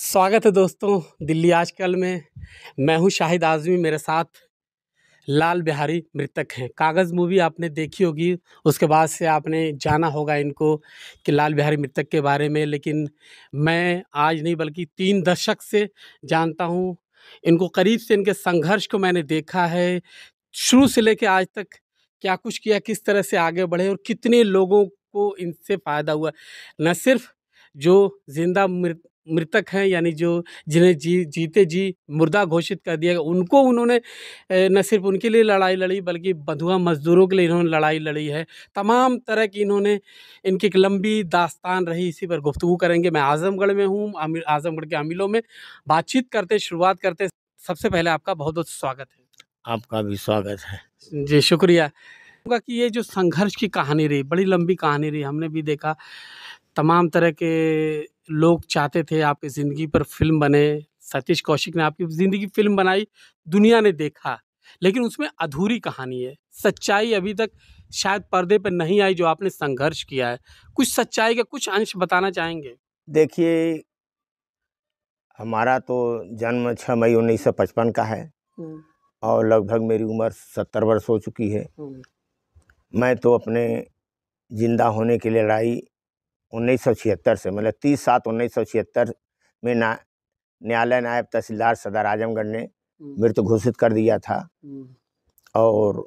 स्वागत है दोस्तों दिल्ली आजकल में मैं हूं शाहिद आज़मी मेरे साथ लाल बिहारी मृतक हैं कागज़ मूवी आपने देखी होगी उसके बाद से आपने जाना होगा इनको कि लाल बिहारी मृतक के बारे में लेकिन मैं आज नहीं बल्कि तीन दशक से जानता हूं इनको करीब से इनके संघर्ष को मैंने देखा है शुरू से लेकर आज तक क्या कुछ किया किस तरह से आगे बढ़े और कितने लोगों को इनसे फ़ायदा हुआ न सिर्फ जो जिंदा मृतक हैं यानी जो जिन्हें जी जीते जी मुर्दा घोषित कर दिया गया उनको उन्होंने न सिर्फ उनके लिए लड़ाई लड़ी बल्कि बंधुआ मज़दूरों के लिए इन्होंने लड़ाई लड़ी है तमाम तरह की इन्होंने इनकी एक लंबी दास्तान रही इसी पर गुफ्तु करेंगे मैं आज़मगढ़ में हूँ आज़मगढ़ के अमीलों में बातचीत करते शुरुआत करते सबसे पहले आपका बहुत बहुत स्वागत है आपका भी स्वागत है जी शुक्रिया होगा कि ये जो संघर्ष की कहानी रही बड़ी लंबी कहानी रही हमने भी देखा तमाम तरह के लोग चाहते थे आपकी ज़िंदगी पर फिल्म बने सतीश कौशिक ने आपकी ज़िंदगी फिल्म बनाई दुनिया ने देखा लेकिन उसमें अधूरी कहानी है सच्चाई अभी तक शायद पर्दे पर नहीं आई जो आपने संघर्ष किया है कुछ सच्चाई का कुछ अंश बताना चाहेंगे देखिए हमारा तो जन्म छः मई उन्नीस सौ पचपन का है और लगभग मेरी उम्र सत्तर वर्ष हो चुकी है मैं तो अपने ज़िंदा होने की लड़ाई उन्नीस सौ छिहत्तर से मतलब तीस सात उन्नीस सौ छिहत्तर में ना न्यायालय नायब तहसीलदार सदर आजमगढ़ ने हम्म। मृत घोषित कर दिया था हम्म। और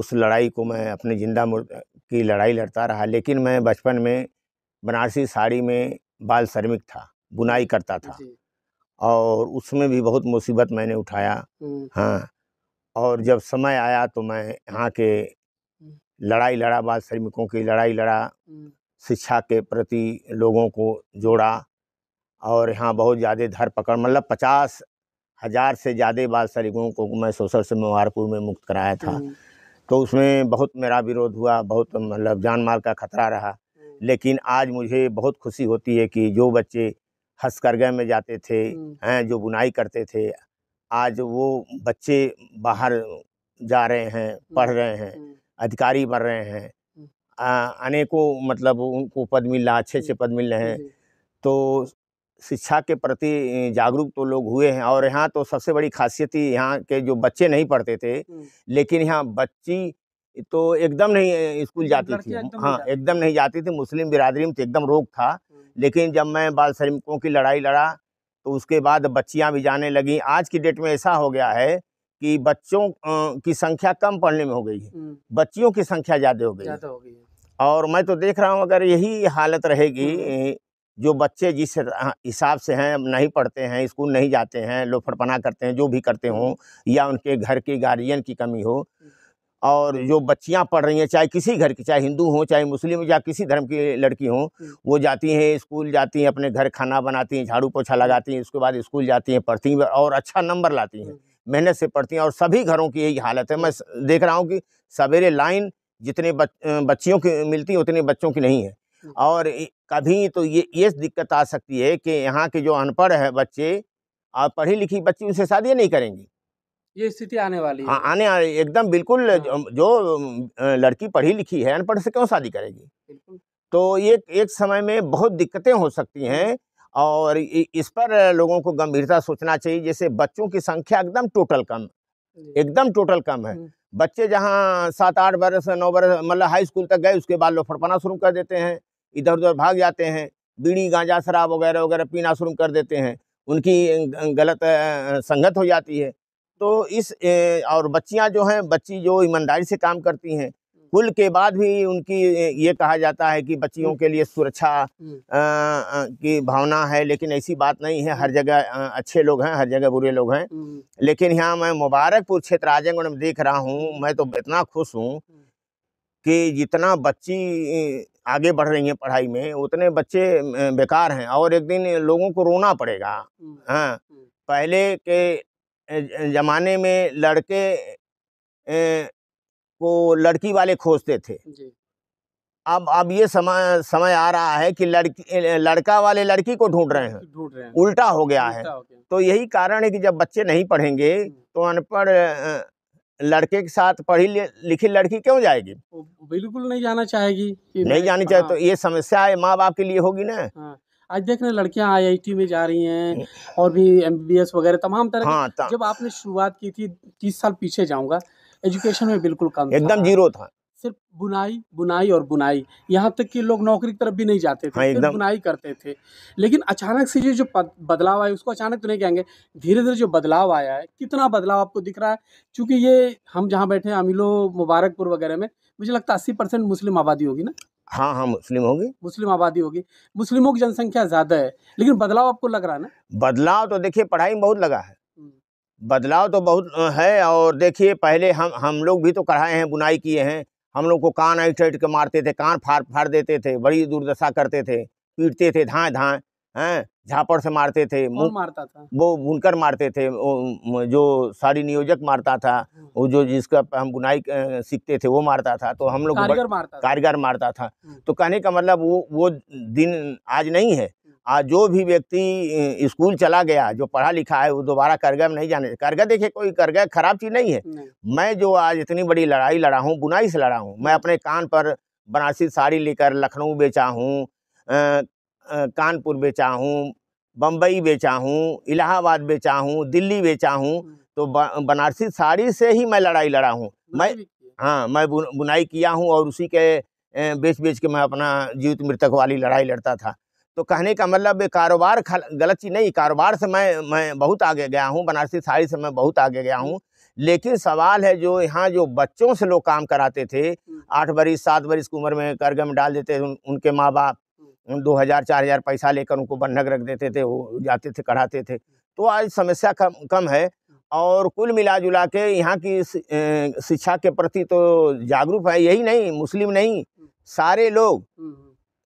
उस लड़ाई को मैं अपने जिंदा की लड़ाई लड़ता रहा लेकिन मैं बचपन में बनारसी साड़ी में बाल श्रमिक था बुनाई करता था और उसमें भी बहुत मुसीबत मैंने उठाया हम्म। हाँ और जब समय आया तो मैं यहाँ के लड़ाई लड़ा बाल श्रमिकों की लड़ाई लड़ा शिक्षा के प्रति लोगों को जोड़ा और यहाँ बहुत ज़्यादा धर पकड़ मतलब पचास हज़ार से ज़्यादा बाल सैनिकों को मैं सोशल से मुबारकपुर में मुक्त कराया था तो उसमें बहुत मेरा विरोध हुआ बहुत मतलब जान माल का खतरा रहा लेकिन आज मुझे बहुत खुशी होती है कि जो बच्चे हस्तकरघा में जाते थे हैं जो बुनाई करते थे आज वो बच्चे बाहर जा रहे हैं पढ़ रहे हैं अधिकारी बन रहे हैं अनेकों मतलब उनको पद मिल रहा अच्छे अच्छे पद मिल रहे हैं तो शिक्षा के प्रति जागरूक तो लोग हुए हैं और यहाँ तो सबसे बड़ी खासियत ही यहाँ के जो बच्चे नहीं पढ़ते थे लेकिन यहाँ बच्ची तो एकदम नहीं स्कूल जाती थी हाँ एकदम नहीं जाती थी मुस्लिम बिरादरी में तो एकदम रोक था लेकिन जब मैं बाल श्रमिकों की लड़ाई लड़ा तो उसके बाद बच्चियाँ भी जाने लगी आज की डेट में ऐसा हो गया है कि बच्चों की संख्या कम पढ़ने में हो गई है बच्चियों की संख्या ज़्यादा हो गई है और मैं तो देख रहा हूँ अगर यही हालत रहेगी जो बच्चे जिस हाँ, हिसाब से हैं नहीं पढ़ते हैं स्कूल नहीं जाते हैं लोफड़पना करते हैं जो भी करते हों या उनके घर के गार्जियन की कमी हो और जो बच्चियां पढ़ रही हैं चाहे किसी घर की चाहे हिंदू हों चाहे मुस्लिम या किसी धर्म की लड़की हों वो जाती हैं स्कूल जाती हैं अपने घर खाना बनाती हैं झाड़ू पोछा लगाती हैं उसके बाद स्कूल जाती हैं पढ़ती हैं और अच्छा नंबर लाती हैं मेहनत से पढ़ती हैं और सभी घरों की यही हालत है मैं देख रहा हूँ कि सवेरे लाइन जितने बच, बच्चियों की मिलती है उतने बच्चों की नहीं है और कभी तो ये ये दिक्कत आ सकती है कि यहाँ के जो अनपढ़ है बच्चे और पढ़ी लिखी बच्ची उनसे शादी नहीं करेंगे ये स्थिति आने वाली हाँ, है हाँ आने, वाली एकदम बिल्कुल हाँ। जो, जो लड़की पढ़ी लिखी है अनपढ़ से क्यों शादी करेगी तो ये एक समय में बहुत दिक्कतें हो सकती हैं और इस पर लोगों को गंभीरता सोचना चाहिए जैसे बच्चों की संख्या एकदम टोटल कम एकदम टोटल कम है बच्चे जहाँ सात आठ बरस नौ बरस मतलब हाई स्कूल तक गए उसके बाद लोग फड़पना शुरू कर देते हैं इधर उधर भाग जाते हैं बीड़ी गांजा शराब वगैरह वगैरह पीना शुरू कर देते हैं उनकी गलत अं, संगत हो जाती है तो इस और बच्चियाँ जो हैं बच्ची जो ईमानदारी से काम करती हैं कुल के बाद भी उनकी ये कहा जाता है कि बच्चियों हम्म। के लिए सुरक्षा हम्म। की भावना है लेकिन ऐसी बात नहीं है हर हम्म। जगह अच्छे लोग हैं हर जगह बुरे लोग हैं लेकिन यहाँ मैं मुबारकपुर क्षेत्र आजमगढ़ में देख रहा हूँ मैं तो इतना खुश हूँ कि जितना बच्ची आगे बढ़ रही है पढ़ाई में उतने बच्चे बेकार हैं और एक दिन लोगों को रोना पड़ेगा हाँ पहले के ज़माने में लड़के को लड़की वाले खोजते थे अब अब ये समय समय आ रहा है कि लड़की लड़का वाले लड़की को ढूंढ रहे हैं ढूंढ रहे हैं उल्टा हो गया है तो यही कारण है कि जब बच्चे नहीं पढ़ेंगे तो अनपढ़ लड़के के साथ पढ़ी लिखी लड़की क्यों जाएगी बिल्कुल नहीं जाना चाहेगी नहीं जानी चाहे तो ये समस्या है माँ बाप के लिए होगी ना हाँ। आज देख रहे लड़कियाँ आईआईटी में जा रही हैं हम्म। और भी एमबीबीएस वगैरह तमाम तरह हाँ, जब आपने शुरुआत की थी तीस साल पीछे जाऊंगा एजुकेशन में बिल्कुल कम एकदम जीरो था सिर्फ बुनाई बुनाई और बुनाई यहाँ तक कि लोग नौकरी की तरफ भी नहीं जाते थे हाँ, बुनाई करते थे लेकिन अचानक से ये जो बदलाव आया उसको अचानक तो नहीं कहेंगे धीरे धीरे जो बदलाव आया है कितना बदलाव आपको दिख रहा है क्योंकि ये हम जहाँ बैठे हैं अमीलो मुबारकपुर वगैरह में मुझे लगता है अस्सी परसेंट मुस्लिम आबादी होगी ना हाँ हाँ मुस्लिम होगी मुस्लिम आबादी होगी मुस्लिमों की जनसंख्या ज़्यादा है लेकिन बदलाव आपको लग रहा है ना बदलाव तो देखिए पढ़ाई में बहुत लगा है बदलाव तो बहुत है और देखिए पहले हम हम लोग भी तो कढ़ाए हैं बुनाई किए हैं हम लोग को कान ऐट ऐट के मारते थे कान फाड़ फाड़ देते थे बड़ी दुर्दशा करते थे पीटते थे धाए धाए हैं झापड़ से मारते थे मारता था वो बुनकर मारते थे वो जो साड़ी नियोजक मारता था हम्म। वो जो जिसका हम बुनाई सीखते थे वो मारता था तो हम लोग कारीगर मारता कारीगर मारता था। हम्म। तो कहने का मतलब वो वो दिन आज नहीं है आज जो भी व्यक्ति स्कूल चला गया जो पढ़ा लिखा है वो दोबारा करगा में नहीं जाने करगा देखिए कोई करगा खराब चीज़ नहीं है नहीं। मैं जो आज इतनी बड़ी लड़ाई लड़ा हूँ बुनाई से लड़ा हूँ मैं हम्म। अपने कान पर बनारसी साड़ी लेकर लखनऊ बेचा हूँ कानपुर बेचा हूँ बम्बई बेचा हूँ इलाहाबाद बेचा हूँ दिल्ली बेचा हूँ हम्म। तो बनारसी साड़ी से ही मैं लड़ाई लड़ा हूँ मैं हाँ मैं बुनाई किया हूँ और उसी के बेच बेच के मैं अपना जीवित मृतक वाली लड़ाई लड़ता था तो कहने का मतलब कारोबार गलत चीज़ नहीं कारोबार से मैं मैं बहुत आगे गया हूँ बनारसी साड़ी से मैं बहुत आगे गया हूँ लेकिन सवाल है जो यहाँ जो बच्चों से लोग काम कराते थे आठ बरस सात बरस की उम्र में करगे में डाल देते उन, उनके माँ बाप दो हज़ार चार हज़ार पैसा लेकर उनको बंधक रख देते थे वो जाते थे कढ़ाते थे तो आज समस्या कम कम है और कुल मिला जुला के यहाँ की शिक्षा के प्रति तो जागरूक है यही नहीं मुस्लिम नहीं सारे लोग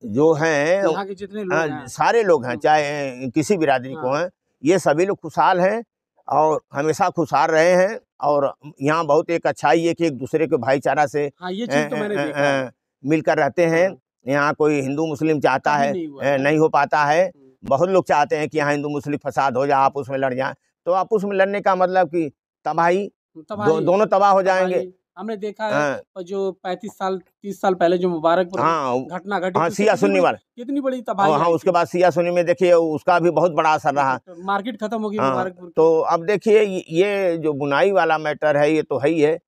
जो हैं जितने लोग हाँ, हैं सारे लोग हैं हम्म। चाहे किसी बिरादरी को हाँ। हैं ये सभी लोग खुशहाल हैं और हमेशा खुशहाल रहे हैं और यहाँ बहुत एक अच्छाई है कि एक दूसरे के भाईचारा से हाँ, ये चीज़ तो मैंने देखा है। मिलकर रहते हैं हाँ। यहाँ कोई हिंदू मुस्लिम चाहता है नहीं, नहीं हो पाता है हम्म। बहुत लोग चाहते हैं कि यहाँ हिंदू मुस्लिम फसाद हो जाए आप उसमें लड़ जाए तो आप उसमें लड़ने का मतलब कि तबाही दो, दोनों तबाह हो जाएंगे हमने देखा है हाँ। जो पैंतीस साल तीस साल पहले जो मुबारकपुर हाँ, घटना घटी हाँ, सिया सुन्नी वाले कितनी बड़ी तबाही हाँ, हाँ उसके बाद सिया सुन्नी में देखिए उसका भी बहुत बड़ा असर रहा तो मार्केट खत्म होगी हाँ, मुबारकपुर तो अब देखिए ये जो बुनाई वाला मैटर है ये तो है ही है